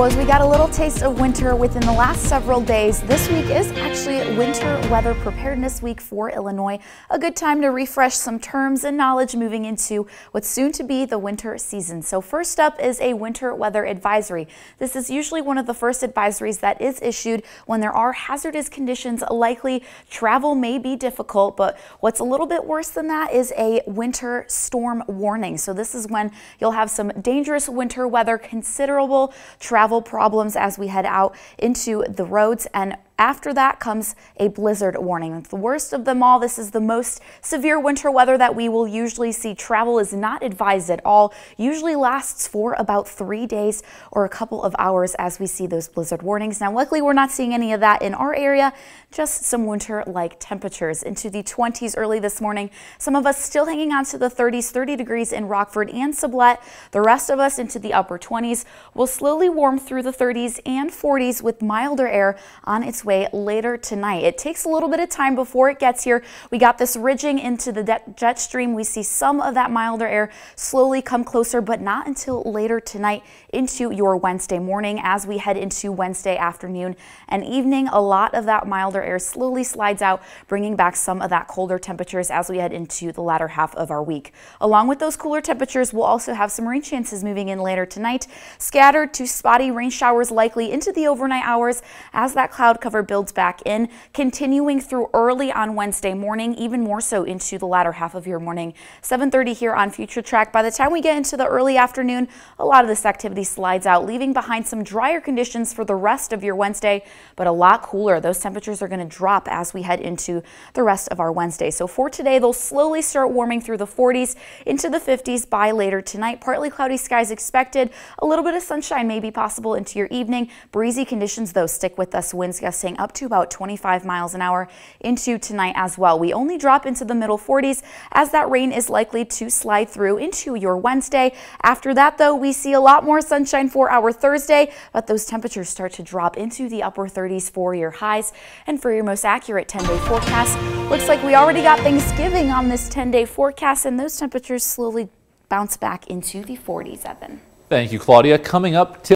as we got a little taste of winter within the last several days. This week is actually Winter Weather Preparedness Week for Illinois, a good time to refresh some terms and knowledge moving into what's soon to be the winter season. So first up is a winter weather advisory. This is usually one of the first advisories that is issued when there are hazardous conditions likely. Travel may be difficult, but what's a little bit worse than that is a winter storm warning. So this is when you'll have some dangerous winter weather, considerable travel travel problems as we head out into the roads and after that comes a blizzard warning. It's the worst of them all. This is the most severe winter weather that we will usually see. Travel is not advised at all. Usually lasts for about three days or a couple of hours as we see those blizzard warnings. Now, luckily, we're not seeing any of that in our area, just some winter-like temperatures into the 20s early this morning. Some of us still hanging on to the 30s, 30 degrees in Rockford and Sublette. The rest of us into the upper 20s will slowly warm through the 30s and 40s with milder air on its way way later tonight. It takes a little bit of time before it gets here. We got this ridging into the jet stream. We see some of that milder air slowly come closer, but not until later tonight into your Wednesday morning as we head into Wednesday afternoon and evening. A lot of that milder air slowly slides out, bringing back some of that colder temperatures as we head into the latter half of our week. Along with those cooler temperatures, we'll also have some rain chances moving in later tonight. Scattered to spotty rain showers likely into the overnight hours as that cloud cover cover builds back in, continuing through early on Wednesday morning, even more so into the latter half of your morning. 7.30 here on Future Track. By the time we get into the early afternoon, a lot of this activity slides out, leaving behind some drier conditions for the rest of your Wednesday, but a lot cooler. Those temperatures are going to drop as we head into the rest of our Wednesday. So for today, they'll slowly start warming through the 40s into the 50s by later tonight. Partly cloudy skies expected. A little bit of sunshine may be possible into your evening. Breezy conditions, though, stick with us. Winds gusts up to about 25 miles an hour into tonight as well. We only drop into the middle 40s as that rain is likely to slide through into your Wednesday. After that, though, we see a lot more sunshine for our Thursday, but those temperatures start to drop into the upper 30s for your highs. And for your most accurate 10-day forecast, looks like we already got Thanksgiving on this 10-day forecast, and those temperatures slowly bounce back into the 40s, Evan. Thank you, Claudia. Coming up